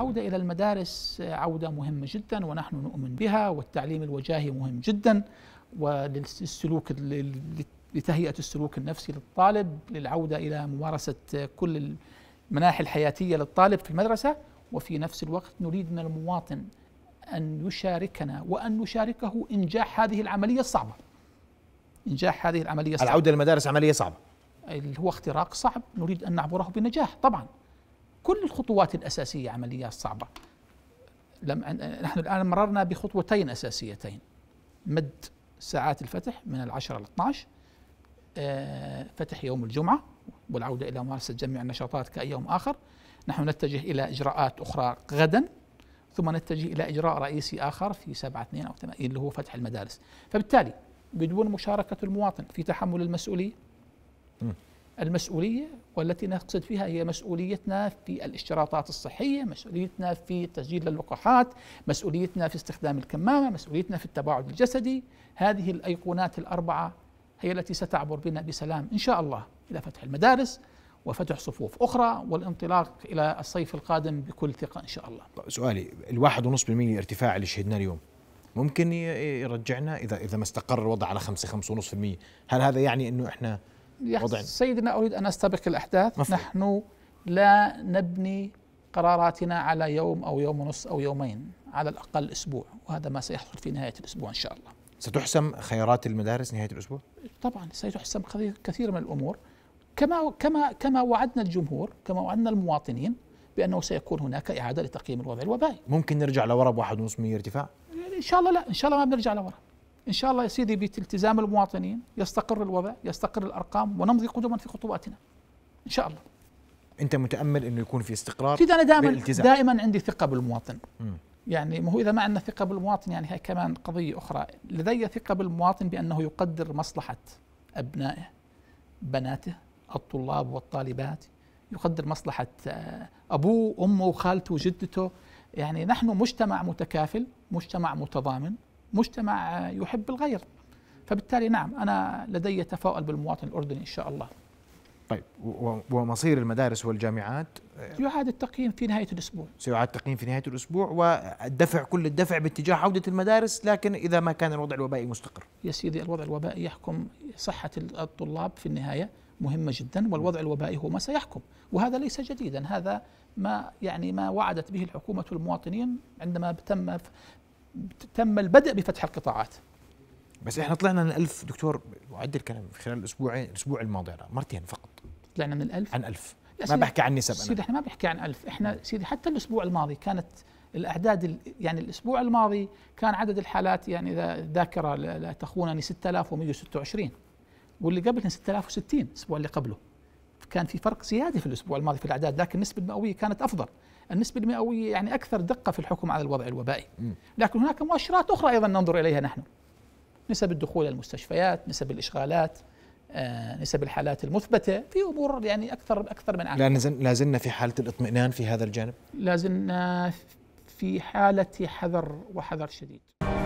العودة إلى المدارس آه، عودة مهمة جدا ونحن نؤمن بها والتعليم الوجاهي مهم جدا وللسلوك لتهيئة السلوك النفسي للطالب للعودة إلى ممارسة آه، كل المناحي الحياتية للطالب في المدرسة وفي نفس الوقت نريد من المواطن أن يشاركنا وأن نشاركه إنجاح هذه العملية الصعبة إنجاح هذه العملية الصعبة العودة للمدارس عملية صعبة هو اختراق صعب نريد أن نعبره بنجاح طبعاً كل الخطوات الأساسية عمليات صعبة لم نحن الآن مررنا بخطوتين أساسيتين مد ساعات الفتح من العشرة إلى 12 آه، فتح يوم الجمعة والعودة إلى ممارسة جميع النشاطات كأي يوم آخر نحن نتجه إلى إجراءات أخرى غدا ثم نتجه إلى إجراء رئيسي آخر في 7 2 أو 8 اللي هو فتح المدارس فبالتالي بدون مشاركة المواطن في تحمل المسؤولية المسؤولية والتي نقصد فيها هي مسؤوليتنا في الاشتراطات الصحية مسؤوليتنا في تسجيل اللقاحات مسؤوليتنا في استخدام الكمامة مسؤوليتنا في التباعد الجسدي هذه الأيقونات الأربعة هي التي ستعبر بنا بسلام إن شاء الله إلى فتح المدارس وفتح صفوف أخرى والانطلاق إلى الصيف القادم بكل ثقة إن شاء الله طيب، سؤالي الواحد ونصف بالمئة الارتفاع اللي شهدناه اليوم ممكن يرجعنا إذا إذا ما استقر الوضع على 5 5.5% هل هذا يعني أنه إحنا وضعنا سيدنا أريد أن أستبق الأحداث مفهوم. نحن لا نبني قراراتنا على يوم أو يوم ونص أو يومين على الأقل أسبوع وهذا ما سيحصل في نهاية الأسبوع إن شاء الله ستحسم خيارات المدارس نهاية الأسبوع؟ طبعا سيحسم كثير من الأمور كما كما كما وعدنا الجمهور كما وعدنا المواطنين بانه سيكون هناك اعاده لتقييم الوضع الوبائي. ممكن نرجع لورا بواحد ونص ارتفاع؟ ان شاء الله لا، ان شاء الله ما بنرجع لورا. إن شاء الله يا سيدي بالتزام المواطنين يستقر الوضع يستقر الأرقام ونمضي قدما في خطواتنا إن شاء الله أنت متأمل أنه يكون في استقرار سيدي أنا دائما بالالتزام. دائما عندي ثقة بالمواطن م. يعني ما هو إذا ما عندنا ثقة بالمواطن يعني هي كمان قضية أخرى لدي ثقة بالمواطن بأنه يقدر مصلحة أبنائه بناته الطلاب والطالبات يقدر مصلحة آه، أبوه أمه وخالته وجدته يعني نحن مجتمع متكافل مجتمع متضامن مجتمع يحب الغير فبالتالي نعم أنا لدي تفاؤل بالمواطن الأردني إن شاء الله طيب ومصير المدارس والجامعات يعاد التقييم في نهاية الأسبوع سيعاد التقييم في نهاية الأسبوع والدفع كل الدفع باتجاه عودة المدارس لكن إذا ما كان الوضع الوبائي مستقر يا سيدي الوضع الوبائي يحكم صحة الطلاب في النهاية مهمة جدا والوضع الوبائي هو ما سيحكم وهذا ليس جديدا هذا ما يعني ما وعدت به الحكومة المواطنين عندما تم تم البدء بفتح القطاعات بس احنا طلعنا من ألف دكتور وعد الكلام خلال الاسبوعين الاسبوع الماضي مرتين فقط طلعنا من الألف عن ألف ما بحكي عن نسب سيدي احنا ما بحكي عن ألف احنا سيدي حتى الاسبوع الماضي كانت الاعداد يعني الاسبوع الماضي كان عدد الحالات يعني اذا الذاكره لا تخونني 6126 واللي قبل 6060 الاسبوع اللي قبله كان في فرق زيادة في الأسبوع الماضي في الأعداد لكن النسبة المئوية كانت أفضل النسبة المئوية يعني أكثر دقة في الحكم على الوضع الوبائي لكن هناك مؤشرات أخرى أيضا ننظر إليها نحن نسب الدخول إلى المستشفيات نسب الإشغالات آه، نسب الحالات المثبتة في أمور يعني أكثر أكثر من لا زلنا في حالة الإطمئنان في هذا الجانب لا زلنا في حالة حذر وحذر شديد